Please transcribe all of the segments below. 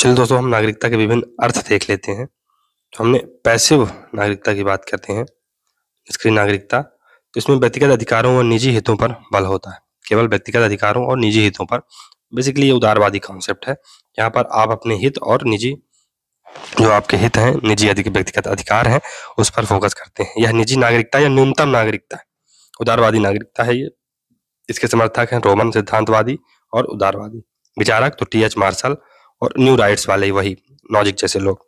चलिए दोस्तों हम नागरिकता के विभिन्न अर्थ देख लेते हैं तो हमने पैसिव नागरिकता की बात करते हैं निष्क्रिय नागरिकता तो इसमें व्यक्तिगत अधिकारों और निजी हितों पर बल होता है केवल व्यक्तिगत अधिकारों और निजी हितों पर बेसिकली ये उदारवादी कॉन्सेप्ट है यहाँ पर आप अपने हित और निजी जो आपके हित हैं निजी अधिक व्यक्तिगत अधिकार हैं उस पर फोकस करते हैं यह निजी नागरिकता या न्यूनतम नागरिकता है उदारवादी नागरिकता है ये इसके समर्थक हैं रोमन सिद्धांतवादी और उदारवादी विचारक तो टी एच मार्शल और न्यू राइट्स वाले वही लॉजिक जैसे लोग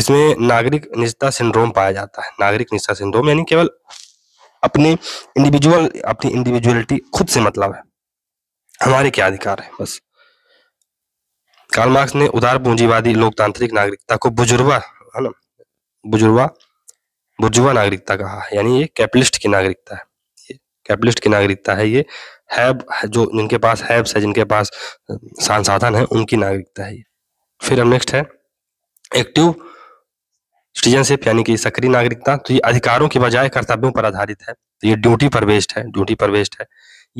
इसमें नागरिक निजता सिंड्रोम पाया जाता है नागरिक निजता सिंड्रोम यानी केवल अपने इंडिविजुअल अपनी इंडिविजुअलिटी खुद से मतलब है हमारे क्या अधिकार है बस कार्ल मार्क्स ने उदार पूंजीवादी लोकतांत्रिक नागरिकता को बुजुर्वा है ना बुजुर्वा बुजुर्वा नागरिकता कहा यानी ये कैपिटलिस्ट की नागरिकता है कैपिटलिस्ट की नागरिकता है ये हैब जो जिनके पास हैब्स है जिनके पास संसाधन है उनकी नागरिकता है फिर हम नेक्स्ट है एक्टिव सिटीजनशिप यानी कि सक्रिय नागरिकता तो ये अधिकारों के बजाय कर्तव्यों पर आधारित है तो ये ड्यूटी पर बेस्ड है ड्यूटी पर बेस्ड है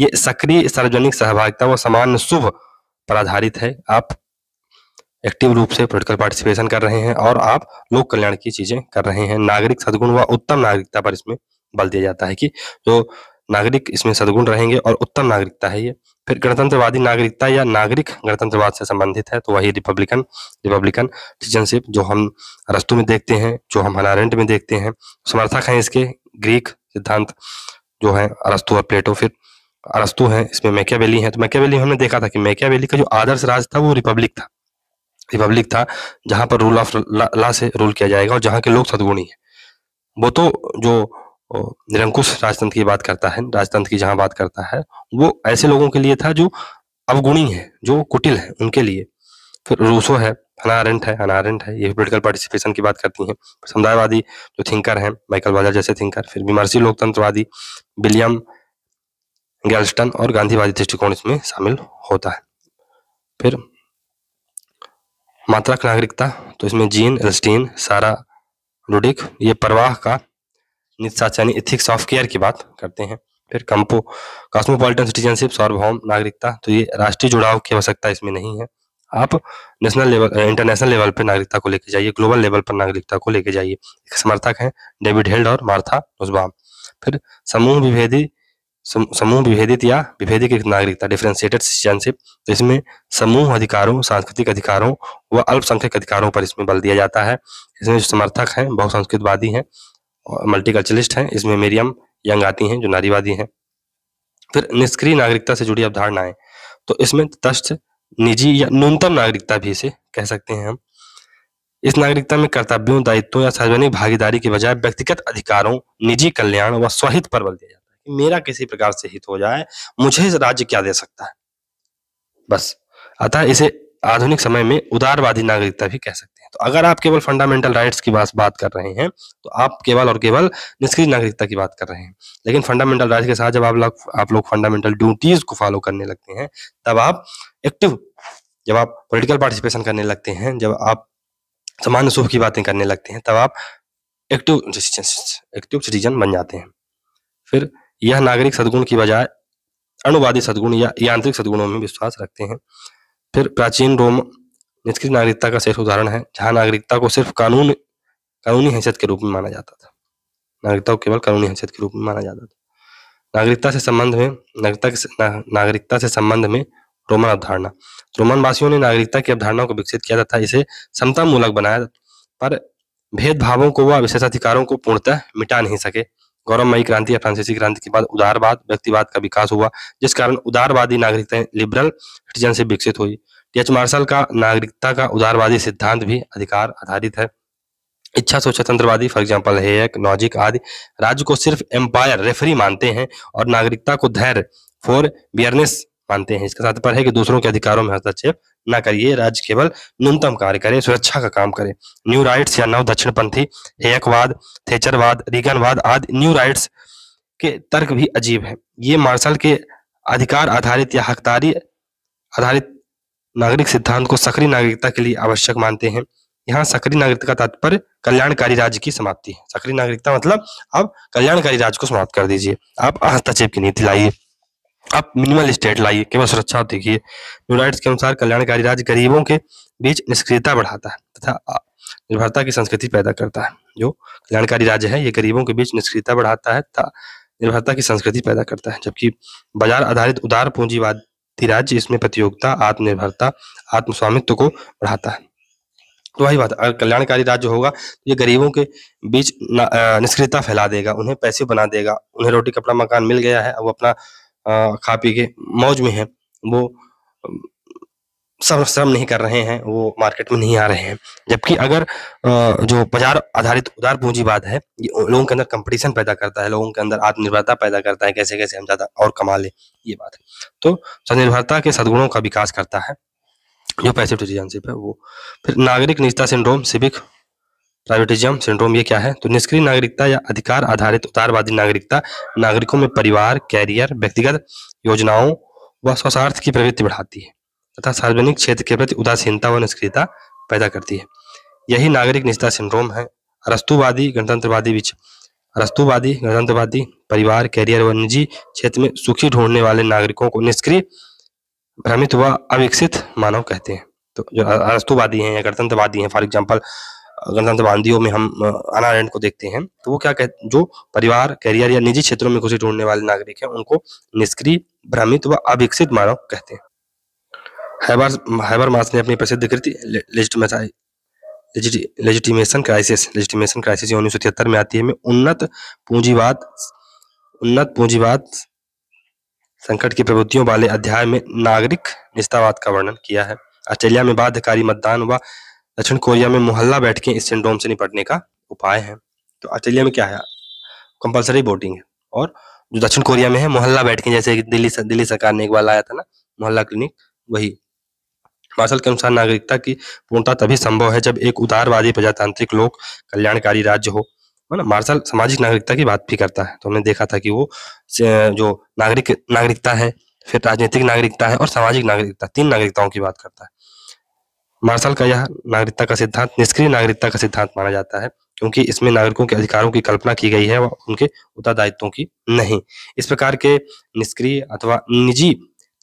ये सक्रिय सार्वजनिक सहभागिता व सामान्य शुभ पर आधारित है आप एक्टिव रूप से पोलिटिकल पार्टिसिपेशन कर रहे हैं और आप लोक कल्याण की चीजें कर रहे हैं नागरिक सद्गुण व उत्तम नागरिकता पर इसमें बल दिया जाता है कि जो नागरिक इसमें सदगुण रहेंगे और उत्तम नागरिकता है ये फिर गणतंत्रवादी नागरिकता या नागरिक गणतंत्रवाद से संबंधित है तो वही रिपब्लिकन रिपब्लिकन सिटीजनशिप जो हम रस्तु में देखते हैं जो हम हनारेंट में देखते हैं समर्थक हैं इसके ग्रीक सिद्धांत जो है अरस्तु और प्लेटो फिर अरस्तु है इसमें मैकियावेली है तो मैकियावेली हमने देखा था कि मैकियावेली का जो आदर्श राज था वो रिपब्लिक था रिपब्लिक था जहां पर रूल ऑफ लॉ से रूल किया जाएगा और जहां के लोग सदगुणी है वो तो जो निरंकुश राजतंत्र की बात करता है राजतंत्र की जहाँ बात करता है वो ऐसे लोगों के लिए था जो अवगुणी है जो कुटिल है उनके लिए फिर रूसो है अनारेंट है अनारेंट है ये पोलिटिकल पार्टिसिपेशन की बात करती हैं समुदायवादी जो थिंकर हैं माइकल बाजार जैसे थिंकर फिर विमर्शी लोकतंत्रवादी विलियम गैल्स्टन और गांधीवादी दृष्टिकोण इसमें शामिल होता है फिर मात्रक नागरिकता तो इसमें जीन एल्स्टीन सारा लुडिक ये प्रवाह का नित्साच इथिक्स ऑफ केयर की बात करते हैं फिर कंपो कॉस्मोपॉलिटन सिटीजनशिप सार्वभौम नागरिकता तो ये राष्ट्रीय जुड़ाव की आवश्यकता इसमें नहीं है आप नेशनल लेवल इंटरनेशनल लेवल पर नागरिकता को लेके जाइए ग्लोबल लेवल पर नागरिकता को लेके जाइए समर्थक हैं डेविड हेल्ड और मार्था उजबाम फिर समूह विभेदी समूह विभेदित या विभेदी की नागरिकता डिफ्रेंशिएटेड सिटीजनशिप तो इसमें समूह अधिकारों सांस्कृतिक अधिकारों व अल्पसंख्यक अधिकारों पर इसमें बल दिया जाता है इसमें जो समर्थक हैं बहुसंस्कृतवादी हैं मल्टीकल्चरलिस्ट हैं इसमें मेरियम यंग आती हैं जो नारीवादी हैं फिर निष्क्रिय नागरिकता से जुड़ी अवधारणाएं तो इसमें तस्थ निजी या न्यूनतम नागरिकता भी इसे कह सकते हैं हम इस नागरिकता में कर्तव्यों दायित्वों या सार्वजनिक भागीदारी के बजाय व्यक्तिगत अधिकारों निजी कल्याण व स्वहित पर बल दिया जाता है मेरा किसी प्रकार से हित हो जाए मुझे इस राज्य क्या दे सकता है बस अतः इसे आधुनिक समय में उदारवादी नागरिकता भी कह सकते तो अगर आप केवल फंडामेंटल राइट्स की बात कर रहे हैं तो आप केवल और केवल निष्क्रिय नागरिकता की बात कर रहे हैं लेकिन फंडामेंटल राइट्स के साथ जब आप लोग आप लोग फंडामेंटल ड्यूटीज को फॉलो करने लगते हैं तब आप एक्टिव जब आप पोलिटिकल पार्टिसिपेशन करने लगते हैं जब आप सामान्य सुख की बातें करने लगते हैं तब आप एक्टिव एक्टिव सिटीजन बन जाते हैं फिर यह नागरिक सदगुण की बजाय अनुवादी सदगुण या यांत्रिक सदगुणों में विश्वास रखते हैं फिर प्राचीन रोम जिसकी नागरिकता का श्रेष्ठ उदाहरण है जहां नागरिकता को सिर्फ कानून कानूनी हैसियत के रूप में माना जाता था नागरिकता को केवल कानूनी हैसियत के रूप में माना जाता था नागरिकता से संबंध में नागरिकता के नागरिकता से संबंध में रोमन अवधारणा रोमन वासियों ने नागरिकता की अवधारणा को विकसित किया था इसे समता मूलक बनाया पर भेदभावों को व विशेषाधिकारों को पूर्णतः मिटा नहीं सके गौरवमयी क्रांति या फ्रांसीसी क्रांति के बाद उदारवाद व्यक्तिवाद का विकास हुआ जिस कारण उदारवादी नागरिकता लिबरल सिटीजनशिप विकसित हुई टीएच मार्शल का नागरिकता का उदारवादी सिद्धांत भी अधिकार आधारित है इच्छा स्वतंत्रवादी फॉर एग्जाम्पल हेयक नॉजिक आदि राज्य को सिर्फ एम्पायर रेफरी मानते हैं और नागरिकता को धैर्य फॉर बियरनेस मानते हैं इसका तात्पर्य है कि दूसरों के अधिकारों में हस्तक्षेप न करिए राज्य केवल न्यूनतम कार्य करे सुरक्षा का काम करे न्यू राइट्स या नव दक्षिणपंथी हेयकवाद थेचरवाद रीगनवाद आदि न्यू राइट्स के तर्क भी अजीब है ये मार्शल के अधिकार आधारित या हकदारी आधारित नागरिक सिद्धांत को सक्रिय नागरिकता के लिए आवश्यक मानते हैं यहाँ सक्रिय नागरिकता का तात्पर्य कल्याणकारी राज्य की समाप्ति है सक्रिय नागरिकता मतलब अब कल्याणकारी राज्य को समाप्त कर दीजिए आप हस्तक्षेप की नीति लाइए अब मिनिमल स्टेट लाइए केवल सुरक्षा देखिए न्यूराइट्स के अनुसार कल्याणकारी राज्य गरीबों के बीच निष्क्रियता बढ़ाता है तथा निर्भरता की संस्कृति पैदा करता है जो कल्याणकारी राज्य है ये गरीबों के बीच निष्क्रियता बढ़ाता है तथा निर्भरता की संस्कृति पैदा करता है जबकि बाजार आधारित उदार पूंजीवाद राज्य इसमें प्रतियोगिता आत्मनिर्भरता आत्म स्वामित्व को बढ़ाता है तो वही बात अगर कल्याणकारी राज्य होगा तो ये गरीबों के बीच निष्क्रियता फैला देगा उन्हें पैसे बना देगा उन्हें रोटी कपड़ा मकान मिल गया है अब अपना खा पी के मौज में है वो श्रम नहीं कर रहे हैं वो मार्केट में नहीं आ रहे हैं जबकि अगर जो बाजार आधारित उदार पूंजीवाद है ये लोगों के अंदर कंपटीशन पैदा करता है लोगों के अंदर आत्मनिर्भरता पैदा करता है कैसे कैसे हम ज्यादा और कमा ले ये बात है तो स्वनिर्भरता के सदगुणों का विकास करता है जो पैसिव सिटीजनशिप है वो फिर नागरिक निजता सिंड्रोम सिविक प्राइवेटिज्म सिंड्रोम ये क्या है तो निष्क्रिय नागरिकता या अधिकार आधारित उतारवादी नागरिकता नागरिकों में परिवार कैरियर व्यक्तिगत योजनाओं व स्वस्थ की प्रवृत्ति बढ़ाती है तथा सार्वजनिक क्षेत्र के प्रति उदासीनता व निष्क्रियता पैदा करती है यही नागरिक निष्ठा सिंड्रोम है अरस्तुवादी गणतंत्रवादी बीच अरस्तुवादी गणतंत्रवादी परिवार कैरियर व निजी क्षेत्र में सुखी ढूंढने वाले नागरिकों को निष्क्रिय भ्रमित व अविकसित मानव कहते हैं तो जो अरस्तुवादी हैं या गणतंत्रवादी हैं फॉर एग्जाम्पल गणतंत्रवादियों में हम अनारायण को देखते हैं तो वो क्या कहते जो परिवार कैरियर या निजी क्षेत्रों में खुशी ढूंढने वाले नागरिक हैं उनको निष्क्रिय भ्रमित व अविकसित मानव कहते हैं हैबर मास ने अपनी कृति लेजिटिमेशन क्राइसिस लेजिटिमेशन क्राइसिस उन्नीस सौ तिहत्तर में आती है में उन्नत पूंजीवाद उन्नत पूंजीवाद संकट की प्रवृत्तियों वाले अध्याय में नागरिक निष्ठावाद का वर्णन किया है ऑस्ट्रेलिया में बाध्यकारी मतदान व दक्षिण कोरिया में मोहल्ला बैठ के इस सिंड्रोम से निपटने का उपाय है तो ऑस्ट्रेलिया में क्या है कंपलसरी वोटिंग है और जो दक्षिण कोरिया में है मोहल्ला बैठ के जैसे दिल्ली दिल्ली सरकार ने एक बार लाया था ना मोहल्ला क्लिनिक वही मार्शल के अनुसार नागरिकता की पूर्णता तभी संभव है जब एक उदारवादी प्रजातांत्रिक लोक कल्याणकारी राज्य हो ना मतलब मार्शल सामाजिक नागरिकता की बात भी करता है तो हमने देखा था कि वो जो नागरिक नागरिकता है फिर राजनीतिक नागरिकता है और सामाजिक नागरिकता तीन नागरिकताओं की बात करता है मार्शल का यह नागरिकता का सिद्धांत निष्क्रिय नागरिकता का सिद्धांत माना जाता है क्योंकि इसमें नागरिकों के अधिकारों की कल्पना की गई है और उनके उत्तरदायित्वों की नहीं इस प्रकार के निष्क्रिय अथवा निजी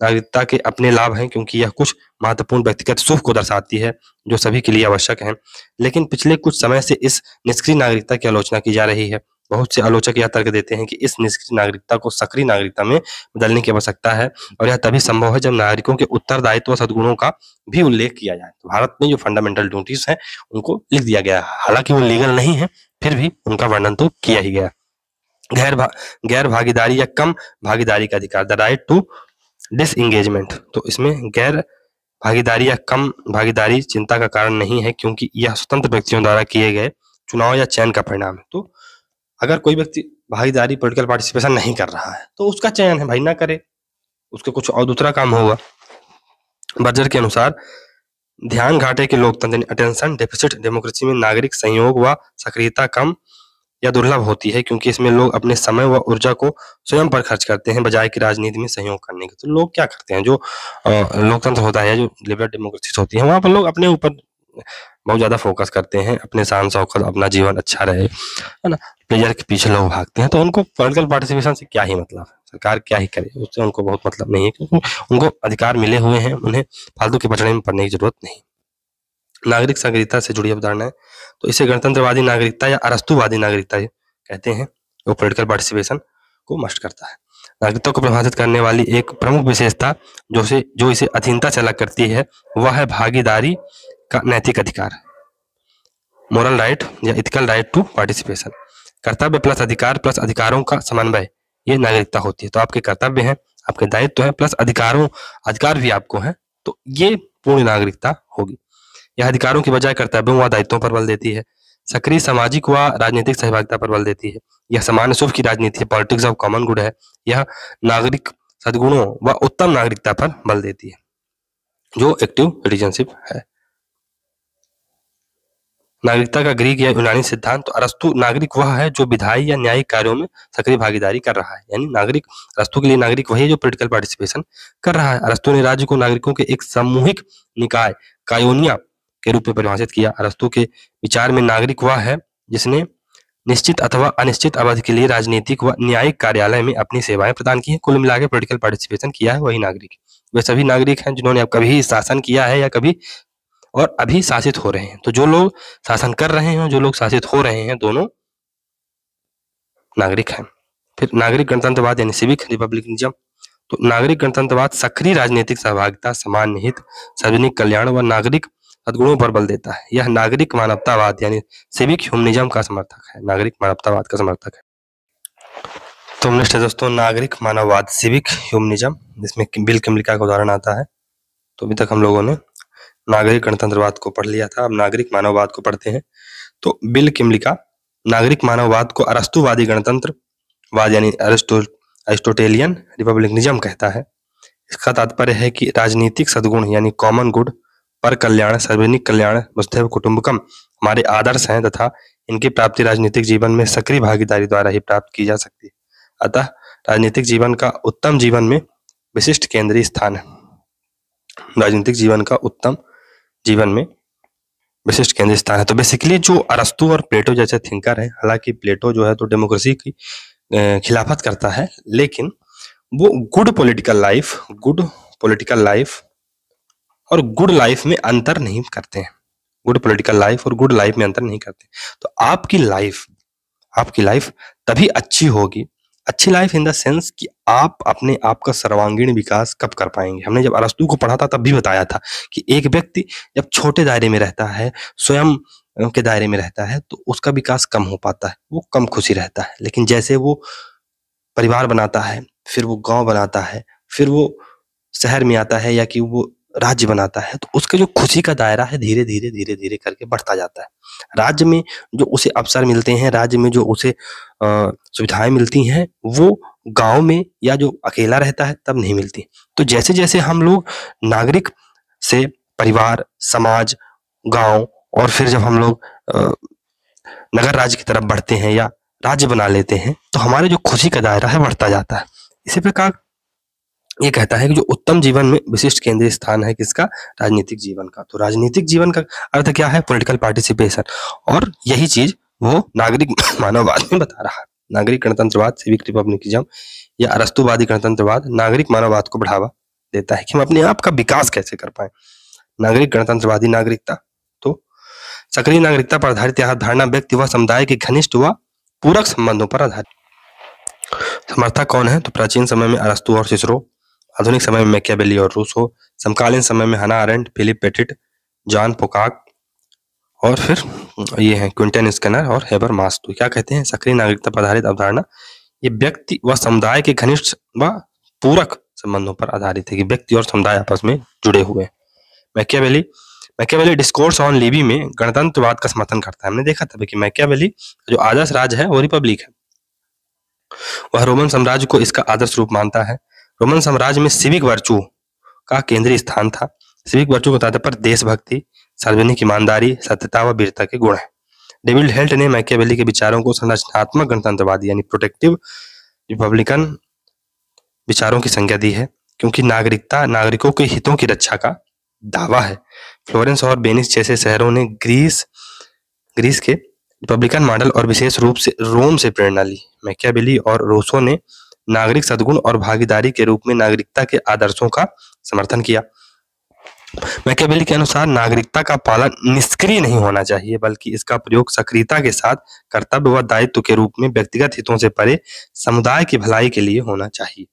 नागरिकता के अपने लाभ हैं क्योंकि यह कुछ महत्वपूर्ण व्यक्तिगत सुख को दर्शाती है जो सभी के लिए आवश्यक है लेकिन पिछले कुछ समय से इस निष्क्रिय नागरिकता की आलोचना की जा रही है बहुत से आलोचक यह तर्क देते हैं कि इस निष्क्रिय नागरिकता को सक्रिय नागरिकता में बदलने की आवश्यकता है और यह तभी संभव है जब नागरिकों के उत्तरदायित्व सदगुणों का भी उल्लेख किया जाए तो भारत में जो फंडामेंटल ड्यूटीज हैं उनको लिख दिया गया है हालांकि वो लीगल नहीं है फिर भी उनका वर्णन तो किया ही गया गैर भा, गैर भागीदारी या कम भागीदारी का अधिकार द राइट टू डिसंगेजमेंट तो इसमें गैर भागीदारी या कम भागीदारी चिंता का कारण नहीं है क्योंकि यह स्वतंत्र व्यक्तियों द्वारा किए गए चुनाव या चयन का परिणाम है तो अगर कोई व्यक्ति भागीदारी पोलिटिकल पार्टिसिपेशन नहीं कर रहा है तो उसका चयन है भाई ना करे उसके कुछ और दूसरा काम होगा बजट के अनुसार ध्यान घाटे के लोकतंत्र अटेंशन डेफिसिट डेमोक्रेसी में नागरिक सहयोग व सक्रियता कम या दुर्लभ होती है क्योंकि इसमें लोग अपने समय व ऊर्जा को स्वयं पर खर्च करते हैं बजाय की राजनीति में सहयोग करने के तो लोग क्या करते हैं जो लोकतंत्र होता है जो लिबरल डेमोक्रेसी होती है वहां पर लोग अपने ऊपर बहुत ज्यादा फोकस करते हैं अपने शान शौकत अपना जीवन अच्छा रहे है ना प्लेयर के पीछे लोग भागते हैं तो उनको पोलिटिकल पार्टिसिपेशन से क्या ही मतलब सरकार क्या ही करे उससे उनको बहुत मतलब नहीं है क्योंकि उनको अधिकार मिले हुए हैं उन्हें फालतू के पचड़े में पड़ने की जरूरत नहीं नागरिक नागरिकता से जुड़ी अवधारणा है तो इसे गणतंत्रवादी नागरिकता या अरस्तुवादी नागरिकता कहते हैं वो पोलिटिकल पार्टिसिपेशन को मस्ट करता है नागरिकता को प्रभावित करने वाली एक प्रमुख विशेषता जो से जो इसे अधीनता से अलग करती है वह है भागीदारी का नैतिक अधिकार मोरल राइट या इथिकल राइट टू पार्टिसिपेशन कर्तव्य प्लस अधिकार प्लस अधिकारों का समन्वय ये नागरिकता होती है तो आपके कर्तव्य है आपके दायित्व तो है प्लस अधिकारों अधिकार भी आपको है तो ये पूर्ण नागरिकता होगी यह अधिकारों की बजाय कर्तव्यों व दायित्वों पर बल देती है सक्रिय सामाजिक व राजनीतिक सहभागिता पर बल देती है यह सामान्य सुख की राजनीति है पॉलिटिक्स ऑफ कॉमन गुड है यह नागरिक सदगुणों व उत्तम नागरिकता पर बल देती है जो एक्टिव सिटीजनशिप है नागरिकता का ग्रीक या यूनानी सिद्धांत तो अरस्तु नागरिक वह है जो विधायी या न्यायिक कार्यों में सक्रिय भागीदारी कर रहा है यानी नागरिक अरस्तु के लिए नागरिक वही है जो पोलिटिकल पार्टिसिपेशन कर रहा है अरस्तु ने राज्य को नागरिकों के एक सामूहिक निकाय कायोनिया के रूप में परिभाषित किया अरस्तु के विचार में नागरिक वह है जिसने निश्चित अथवा अनिश्चित अवधि के लिए राजनीतिक व न्यायिक कार्यालय में अपनी सेवाएं प्रदान की है कुल मिलाकर पोलिटिकल पार्टिसिपेशन किया है वही नागरिक वे सभी नागरिक हैं जिन्होंने अब कभी शासन किया है या कभी और अभी शासित हो रहे हैं तो जो लोग शासन कर रहे हैं जो लोग शासित हो रहे हैं दोनों नागरिक हैं फिर नागरिक गणतंत्रवाद यानी सिविक रिपब्लिकनिज्म तो नागरिक गणतंत्रवाद सक्रिय राजनीतिक सहभागिता समान हित सार्वजनिक कल्याण व नागरिक सदगुणों पर बल देता है यह नागरिक मानवतावाद यानी सिविक ह्यूमनिज्म का समर्थक है नागरिक मानवतावाद का समर्थक है तो नेक्स्ट है दोस्तों नागरिक मानववाद सिविक ह्यूमनिज्म जिसमें बिल किमलिका का उदाहरण आता है तो अभी तक हम लोगों ने नागरिक गणतंत्रवाद को पढ़ लिया था अब नागरिक मानववाद को पढ़ते हैं तो बिल किमलिका नागरिक मानववाद को अरस्तुवादी गणतंत्रवाद यानी अरिस्टो एरिस्टोटेलियन रिपब्लिकनिज्म कहता है इसका तात्पर्य है कि राजनीतिक सदगुण यानी कॉमन गुड पर कल्याण सार्वजनिक कल्याण वसुधैव कुटुंबकम हमारे आदर्श हैं तथा इनकी प्राप्ति राजनीतिक जीवन में सक्रिय भागीदारी द्वारा ही प्राप्त की जा सकती है अतः राजनीतिक जीवन का उत्तम जीवन में विशिष्ट केंद्रीय स्थान है राजनीतिक जीवन का उत्तम जीवन में विशिष्ट केंद्रीय स्थान है तो बेसिकली जो अरस्तु और प्लेटो जैसे थिंकर हैं हालांकि प्लेटो जो है तो डेमोक्रेसी की खिलाफत करता है लेकिन वो good political life good political life और गुड लाइफ में अंतर नहीं करते हैं गुड पॉलिटिकल लाइफ और गुड लाइफ में अंतर नहीं करते तो आपकी लाइफ आपकी लाइफ तभी अच्छी होगी अच्छी लाइफ इन द सेंस कि आप अपने आप का सर्वांगीण विकास कब कर पाएंगे हमने जब अरस्तु को पढ़ा था तब भी बताया था कि एक व्यक्ति जब छोटे दायरे में रहता है स्वयं के दायरे में रहता है तो उसका विकास कम हो पाता है वो कम खुशी रहता है लेकिन जैसे वो परिवार बनाता है फिर वो गांव बनाता है फिर वो शहर में आता है या कि वो राज्य बनाता है तो उसके जो खुशी का दायरा है धीरे धीरे धीरे धीरे करके बढ़ता जाता है राज्य में जो उसे अवसर मिलते हैं राज्य में जो उसे सुविधाएं मिलती हैं वो गांव में या जो अकेला रहता है तब नहीं मिलती तो जैसे जैसे हम लोग नागरिक से परिवार समाज गांव और फिर जब हम लोग नगर राज्य की तरफ बढ़ते हैं या राज्य बना लेते हैं तो हमारे जो खुशी का दायरा है बढ़ता जाता है इसी प्रकार ये कहता है कि जो उत्तम जीवन में विशिष्ट केंद्रीय स्थान है किसका राजनीतिक जीवन का तो राजनीतिक जीवन का अर्थ क्या है पॉलिटिकल पार्टिसिपेशन और यही चीज वो नागरिक मानववाद में बता रहा है नागरिक गणतंत्रवाद सिविक रिपब्लिकिज्म या अरस्तुवादी गणतंत्रवाद नागरिक मानववाद को बढ़ावा देता है कि हम अपने आप का विकास कैसे कर पाए नागरिक गणतंत्रवादी नागरिकता तो सक्रिय नागरिकता पर आधारित यह धारणा व्यक्ति व समुदाय के घनिष्ठ व पूरक संबंधों पर आधारित समर्थक कौन है तो प्राचीन समय में अरस्तु और सिसरो आधुनिक समय में मैकियावेली और रूसो समकालीन समय में Hannah Arendt Philip Pettit John Pocock और फिर ये हैं क्विंटन स्कैनर और हेबर मास तो क्या कहते हैं सक्रिय नागरिकता पर आधारित अवधारणा ये व्यक्ति व समुदाय के घनिष्ठ व पूरक संबंधों पर आधारित है कि व्यक्ति और समुदाय आपस में जुड़े हुए हैं Machiavelli Machiavelli discourse on Livy में गणतंत्रवाद का समर्थन करता है हमने देखा था कि वैली जो आदर्श राज्य है वो रिपब्लिक है वह रोमन साम्राज्य को इसका आदर्श रूप मानता है रोमन साम्राज्य में सिविक वर्चू का केंद्रीय स्थान था सिविक वर्चू का तात्पर्य देशभक्ति सार्वजनिक ईमानदारी सत्यता व वीरता के गुण है डेविड हेल्ट ने मैकेवेली के विचारों को संरचनात्मक गणतंत्रवादी यानी प्रोटेक्टिव रिपब्लिकन विचारों की संज्ञा दी है क्योंकि नागरिकता नागरिकों के हितों की रक्षा का दावा है फ्लोरेंस और बेनिस जैसे शहरों ने ग्रीस ग्रीस के रिपब्लिकन मॉडल और विशेष रूप से रोम से प्रेरणा ली मैकियाबेली और रोसो ने नागरिक सदगुण और भागीदारी के रूप में नागरिकता के आदर्शों का समर्थन किया मैकेबेली के अनुसार नागरिकता का पालन निष्क्रिय नहीं होना चाहिए बल्कि इसका प्रयोग सक्रियता के साथ कर्तव्य व दायित्व के रूप में व्यक्तिगत हितों से परे समुदाय की भलाई के लिए होना चाहिए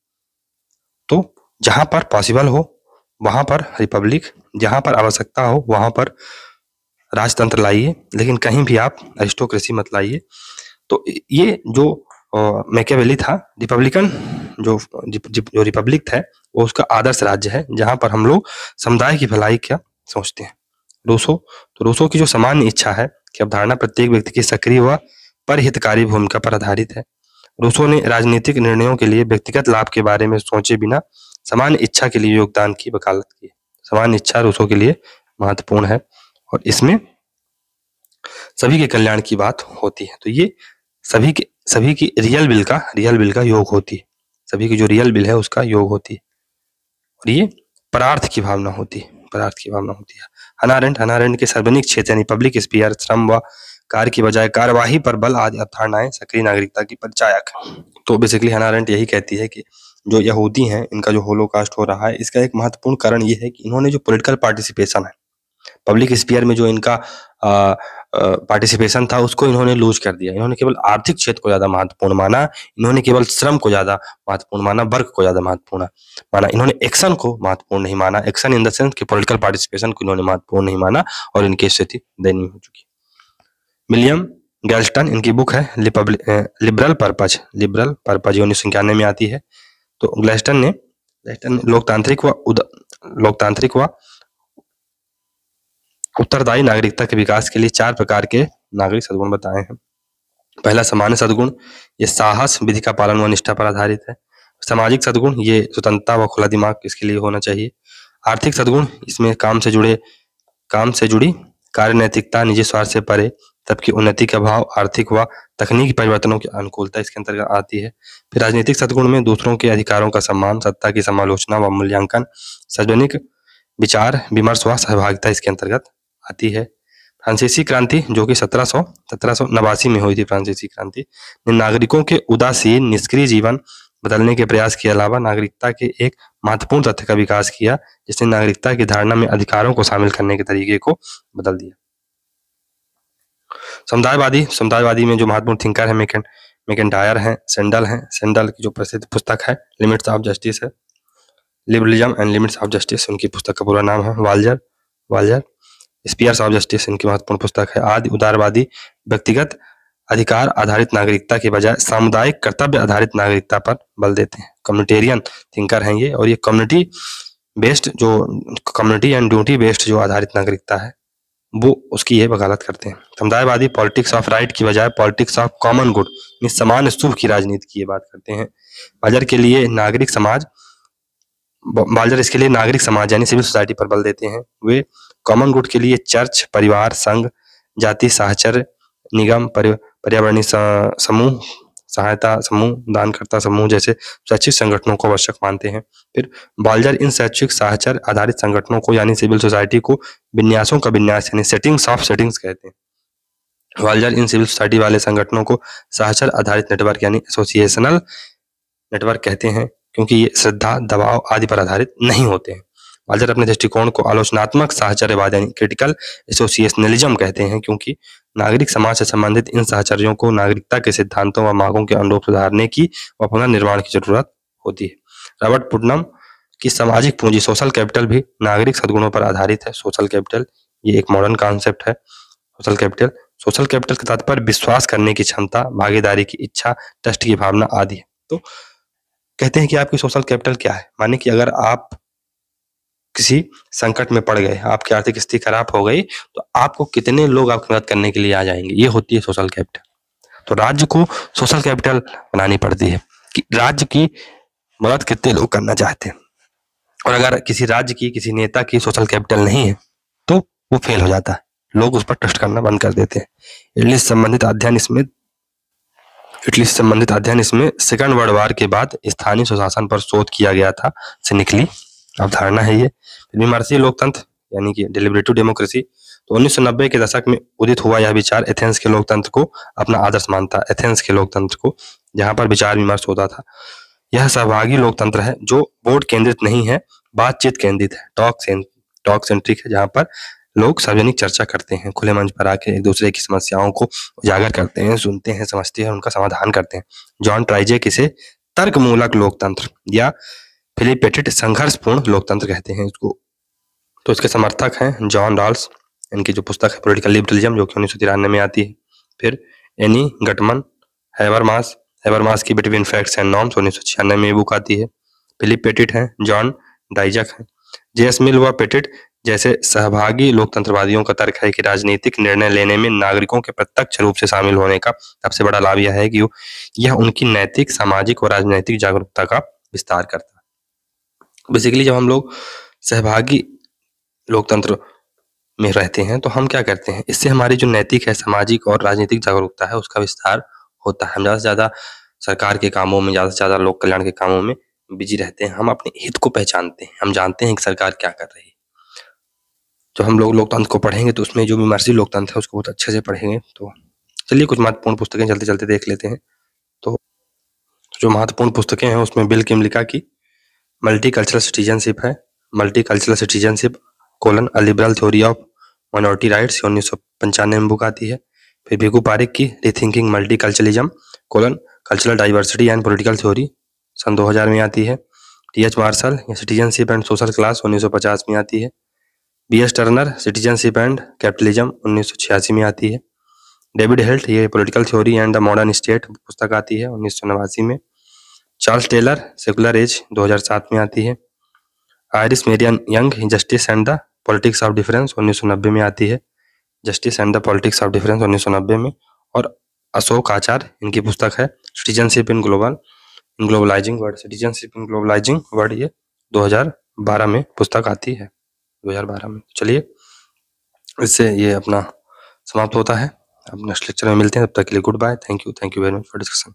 तो जहां पर पॉसिबल हो वहां पर रिपब्लिक जहां पर आवश्यकता हो वहां पर राजतंत्र लाइए लेकिन कहीं भी आप एरिस्टोक्रेसी मत लाइए तो ये जो मैकेवेली था रिपब्लिकन जो जो रिपब्लिक था वो उसका आदर्श राज्य है जहाँ पर हम लोग समुदाय की भलाई क्या सोचते हैं रूसो तो रूसो की जो सामान्य इच्छा है कि अवधारणा प्रत्येक व्यक्ति की सक्रिय व परहितकारी भूमिका पर आधारित है रूसो ने राजनीतिक निर्णयों के लिए व्यक्तिगत लाभ के बारे में सोचे बिना समान इच्छा के लिए योगदान की वकालत की समान इच्छा रूसो के लिए महत्वपूर्ण है और इसमें सभी के कल्याण की बात होती है तो ये सभी के सभी की रियल बिल का रियल बिल का योग होती है सभी की जो रियल बिल है उसका योग होती है और ये परार्थ की भावना होती है परार्थ की भावना होती है अनारण्य अनारण्य के सार्वजनिक क्षेत्र यानी पब्लिक स्पीयर श्रम व कार्य की बजाय कार्यवाही पर बल आदि अवधारणाएं सक्रिय नागरिकता की परिचायक तो बेसिकली हनारेंट यही कहती है कि जो यहूदी हैं इनका जो होलो हो रहा है इसका एक महत्वपूर्ण कारण ये है कि इन्होंने जो पोलिटिकल पार्टिसिपेशन है पब्लिक स्पीयर में जो इनका आ, पार्टिसिपेशन था उसको इन्होंने लूज कर दिया इन्होंने केवल आर्थिक क्षेत्र को ज्यादा महत्वपूर्ण माना इन्होंने केवल श्रम को ज्यादा महत्वपूर्ण माना वर्ग को ज्यादा महत्वपूर्ण माना इन्होंने एक्शन को महत्वपूर्ण नहीं माना एक्शन इन द सेंस कि पॉलिटिकल पार्टिसिपेशन को इन्होंने महत्वपूर्ण नहीं माना और इनकी स्थिति दयनीय हो चुकी विलियम गैल्स्टन इनकी बुक है लिबरल पर्पज लिबरल पर्पज उन्नीस सौ इक्यानवे में आती है तो ग्लैस्टन ने ने लोकतांत्रिक व लोकतांत्रिक व उत्तरदायी नागरिकता के विकास के लिए चार प्रकार के नागरिक सदगुण बताए हैं पहला सामान्य सदगुण ये साहस विधि का पालन व निष्ठा पर आधारित है सामाजिक सदगुण ये स्वतंत्रता व खुला दिमाग इसके लिए होना चाहिए आर्थिक सदगुण इसमें काम से जुड़े काम से जुड़ी कार्य नैतिकता निजी स्वार्थ से परे तबकि उन्नति का भाव आर्थिक व तकनीकी परिवर्तनों की अनुकूलता इसके अंतर्गत आती है फिर राजनीतिक सदगुण में दूसरों के अधिकारों का सम्मान सत्ता की समालोचना व मूल्यांकन सार्वजनिक विचार विमर्श व सहभागिता इसके अंतर्गत आती है फ्रांसीसी क्रांति जो कि सत्रह सौ सत्रह सौ नवासी में हुई थी फ्रांसीसी क्रांति ने नागरिकों के उदासीन निष्क्रिय जीवन बदलने के प्रयास के अलावा नागरिकता के एक महत्वपूर्ण तथ्य का विकास किया जिसने नागरिकता की धारणा में अधिकारों को शामिल करने के तरीके को बदल दिया समुदायवादी समुदायवादी में जो महत्वपूर्ण थिंकर है मेकन मेकन डायर हैं सेंडल हैं सेंडल की जो प्रसिद्ध पुस्तक है लिमिट्स ऑफ जस्टिस है liberalism and limits of justice उनकी पुस्तक का पूरा नाम है Walzer Walzer spheres of justice इनकी महत्वपूर्ण पुस्तक है आदि उदारवादी व्यक्तिगत अधिकार आधारित नागरिकता के बजाय सामुदायिक कर्तव्य आधारित नागरिकता पर बल देते हैं कम्युनिटेरियन थिंकर हैं ये और ये कम्युनिटी बेस्ड जो कम्युनिटी एंड ड्यूटी बेस्ड जो आधारित नागरिकता है वो उसकी ये वकालत करते हैं समुदायवादी पॉलिटिक्स ऑफ राइट की बजाय पॉलिटिक्स ऑफ कॉमन गुड समान सुख की राजनीति की ये बात करते हैं बजर के लिए नागरिक समाज बालजर इसके लिए नागरिक समाज यानी सिविल सोसाइटी पर बल देते हैं वे कॉमन गुड के लिए चर्च परिवार संघ जाति साहचर निगम पर्यावरणीय समूह सहायता समूह दानकर्ता समूह जैसे शैक्षिक संगठनों को आवश्यक मानते हैं फिर बालजर इन शैक्षिक साहचर आधारित संगठनों को यानी सिविल सोसाइटी को विन्यासों का विन्यास यानी सेटिंग्स ऑफ सेटिंग्स कहते हैं बालजर इन सिविल सोसाइटी वाले संगठनों को साहचर आधारित नेटवर्क यानी एसोसिएशनल नेटवर्क कहते हैं क्योंकि ये श्रद्धा दबाव आदि पर आधारित नहीं होते हैं वाल्टर अपने दृष्टिकोण को आलोचनात्मक साहचर्यवाद यानी क्रिटिकल एसोसिएशनलिज्म कहते हैं क्योंकि नागरिक समाज से संबंधित इन साहचर्यों को नागरिकता के सिद्धांतों व मांगों के अनुरूप सुधारने की व पुनर्निर्माण की जरूरत होती है रॉबर्ट पुटनम की सामाजिक पूंजी सोशल कैपिटल भी नागरिक सदगुणों पर आधारित है सोशल कैपिटल ये एक मॉडर्न कॉन्सेप्ट है सोशल कैपिटल सोशल कैपिटल के तात्पर्य विश्वास करने की क्षमता भागीदारी की इच्छा ट्रस्ट की भावना आदि है तो कहते हैं कि आपकी सोशल कैपिटल क्या है माने कि अगर आप किसी संकट में पड़ गए आपकी आर्थिक स्थिति खराब हो गई तो आपको कितने लोग आपकी मदद करने के लिए आ जाएंगे ये होती है सोशल कैपिटल तो राज्य को सोशल कैपिटल बनानी पड़ती है कि राज्य की मदद कितने लोग करना चाहते हैं और अगर किसी राज्य की किसी नेता की सोशल कैपिटल नहीं है तो वो फेल हो जाता है लोग उस पर ट्रस्ट करना बंद कर देते हैं इसलिए संबंधित अध्ययन इसमें इटली से संबंधित अध्ययन इसमें सेकंड वर्ल्ड वार के बाद स्थानीय सुशासन पर शोध किया गया था से निकली अवधारणा है ये विमर्शी लोकतंत्र यानी कि डिलिबरेटिव डेमोक्रेसी तो 1990 के दशक में उदित हुआ यह विचार एथेंस के लोकतंत्र को अपना आदर्श मानता एथेंस के लोकतंत्र को जहां पर विचार विमर्श होता था यह सहभागी लोकतंत्र है जो वोट केंद्रित नहीं है बातचीत केंद्रित है टॉक सेंट्रिक है जहां पर लोग सार्वजनिक चर्चा करते हैं खुले मंच पर आके एक दूसरे की समस्याओं को उजागर करते हैं सुनते हैं समझते हैं उनका समाधान करते हैं जॉन ट्राइजेक इसे तर्कमूलक लोकतंत्र या फिलिपेटेड पेटिट संघर्षपूर्ण लोकतंत्र कहते हैं इसको तो इसके समर्थक हैं जॉन रॉल्स इनकी जो पुस्तक है पोलिटिकल लिबरलिज्म जो कि उन्नीस सौ तिरानवे में आती है फिर एनी गटमन हैबरमास हैबरमास की बिटवीन फैक्ट्स एंड नॉर्म्स उन्नीस सौ छियानवे में बुक आती है फिलिप पेटिट हैं जॉन डाइजक हैं जे एस मिल व पेटिट जैसे सहभागी लोकतंत्रवादियों का तर्क है कि राजनीतिक निर्णय लेने में नागरिकों के प्रत्यक्ष रूप से शामिल होने का सबसे बड़ा लाभ यह है कि यह उनकी नैतिक सामाजिक और राजनीतिक जागरूकता का विस्तार करता है बेसिकली जब हम लोग सहभागी लोकतंत्र में रहते हैं तो हम क्या करते हैं इससे हमारी जो नैतिक है सामाजिक और राजनीतिक जागरूकता है उसका विस्तार होता है हम ज़्यादा से ज़्यादा सरकार के कामों में ज़्यादा से ज़्यादा लोक कल्याण के कामों में बिजी रहते हैं हम अपने हित को पहचानते हैं हम जानते हैं कि सरकार क्या कर रही है जो हम लोग लोकतंत्र को पढ़ेंगे तो उसमें जो मर्जी लोकतंत्र है उसको बहुत अच्छे से पढ़ेंगे तो चलिए कुछ महत्वपूर्ण पुस्तकें चलते चलते देख लेते हैं तो जो महत्वपूर्ण पुस्तकें हैं उसमें बिल किमलिका की मल्टी कल्चरल सिटीजनशिप है multicultural citizenship colon a liberal theory of minority rights उन्नीस सौ पंचानवे में बुक आती है फिर भिगू पारिक की rethinking multiculturalism colon cultural diversity and political theory सन हज़ार में आती है T H Marshall citizenship and social class पचास में आती है B S Turner citizenship and capitalism उन्नीस में आती है डेविड हेल्ट ये political theory and the modern state पुस्तक आती है उन्नीस में चार्ल्स टेलर सेकुलर एज 2007 में आती है Iris Marion Young justice and the politics of difference उन्नीस में आती है justice and the politics of difference उन्नीस में और अशोक आचार इनकी पुस्तक है citizenship in global globalizing world citizenship in globalizing world ये 2012 में पुस्तक आती है 2012 में चलिए इससे ये अपना समाप्त होता है अब नेक्स्ट लेक्चर में मिलते हैं तब तक के लिए goodbye thank you thank you very much for discussion